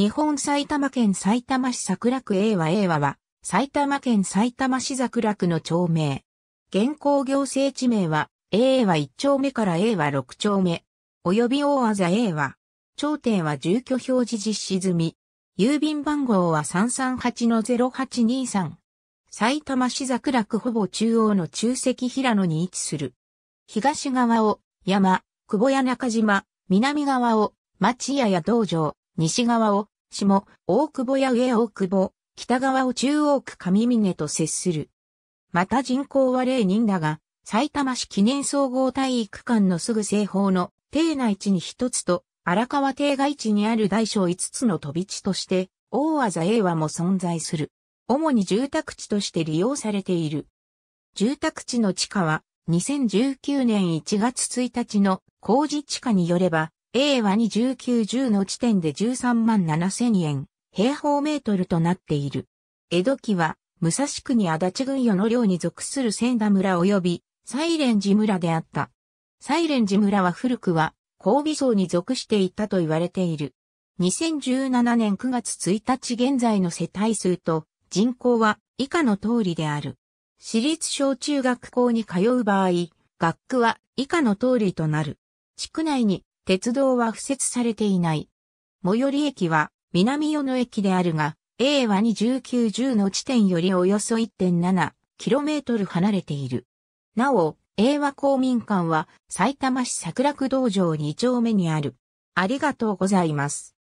日本埼玉県埼玉市桜区英和英和は、埼玉県埼玉市桜区の町名。現行行政地名は、英和1丁目から英和6丁目、及び大技 a 英和。頂点は住居表示実施済み。郵便番号は338-0823。埼玉市桜区ほぼ中央の中石平野に位置する。東側を山、久保や中島、南側を町屋や道場、西側を下、大久保や上大久保、北側を中央区上峰と接する。また人口は0人だが、埼玉市記念総合体育館のすぐ西方の邸内地に一つと、荒川邸外地にある大小五つの飛び地として、大技英和も存在する。主に住宅地として利用されている。住宅地の地価は、2019年1月1日の工事地価によれば、A は2910の地点で13万7000円、平方メートルとなっている。江戸期は、武蔵区に足立郡与の領に属する千田村及び、西蓮寺村であった。西蓮寺村は古くは、交尾層に属していたと言われている。2017年9月1日現在の世帯数と人口は以下の通りである。私立小中学校に通う場合、学区は以下の通りとなる。地区内に鉄道は付設されていない。最寄り駅は南与野駅であるが、A は2910の地点よりおよそ 1.7km 離れている。なお、A 和公民館は埼玉市桜区道場2丁目にある。ありがとうございます。